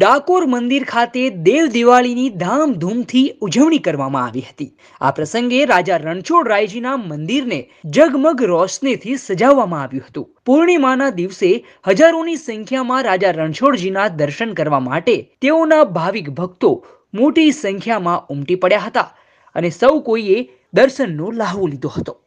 ડાકોર મંદિર ખાતે દેવ દિવાળીની ધામધૂમથી ઉજવણી કરવામાં આવી હતી આ પ્રસંગે રાજા રણછોડ રાયજીના મંદિરને જગમગ રોશનીથી સજાવવામાં આવ્યું હતું પૂર્ણિમાના દિવસે હજારોની સંખ્યામાં રાજા રણછોડજીના દર્શન કરવા માટે તેઓના ભાવિક ભક્તો મોટી સંખ્યામાં ઉમટી પડ્યા હતા અને સૌ કોઈએ દર્શનનો લાહવો લીધો હતો